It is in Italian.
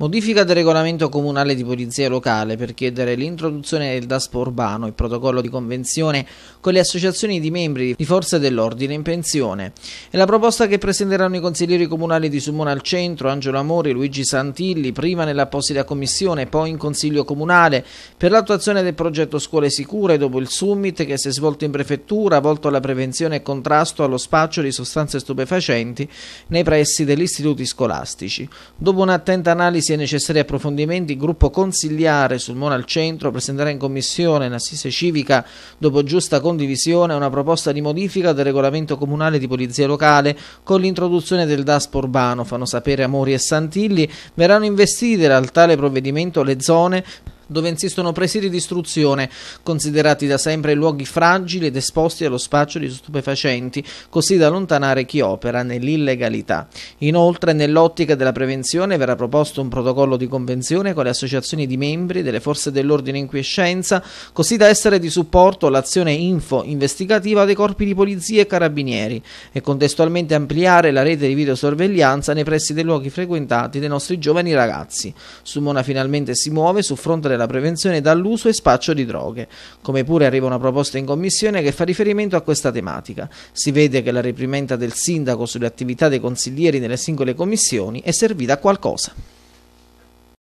Modifica del regolamento comunale di polizia locale per chiedere l'introduzione del DASPO urbano e protocollo di convenzione con le associazioni di membri di forze dell'ordine in pensione. È la proposta che presenteranno i consiglieri comunali di Sumona al centro, Angelo Amori, e Luigi Santilli, prima nell'apposita commissione, poi in consiglio comunale, per l'attuazione del progetto Scuole Sicure dopo il summit che si è svolto in prefettura, volto alla prevenzione e contrasto allo spaccio di sostanze stupefacenti nei pressi degli istituti scolastici. Dopo un'attenta analisi visti i necessari approfondimenti, il gruppo consigliare sul Mona al Centro presenterà in commissione in assise civica, dopo giusta condivisione, una proposta di modifica del regolamento comunale di polizia locale con l'introduzione del DASP urbano, fanno sapere Amori e Santilli, verranno investite dal tale provvedimento le zone dove insistono presidi di istruzione, considerati da sempre luoghi fragili ed esposti allo spaccio di stupefacenti, così da allontanare chi opera nell'illegalità. Inoltre, nell'ottica della prevenzione, verrà proposto un protocollo di convenzione con le associazioni di membri delle forze dell'ordine in quiescenza, così da essere di supporto all'azione info investigativa dei corpi di polizia e carabinieri e contestualmente ampliare la rete di videosorveglianza nei pressi dei luoghi frequentati dai nostri giovani ragazzi. Sumona finalmente si muove sul fronte della la prevenzione dall'uso e spaccio di droghe. Come pure arriva una proposta in commissione che fa riferimento a questa tematica. Si vede che la reprimenda del sindaco sulle attività dei consiglieri nelle singole commissioni è servita a qualcosa.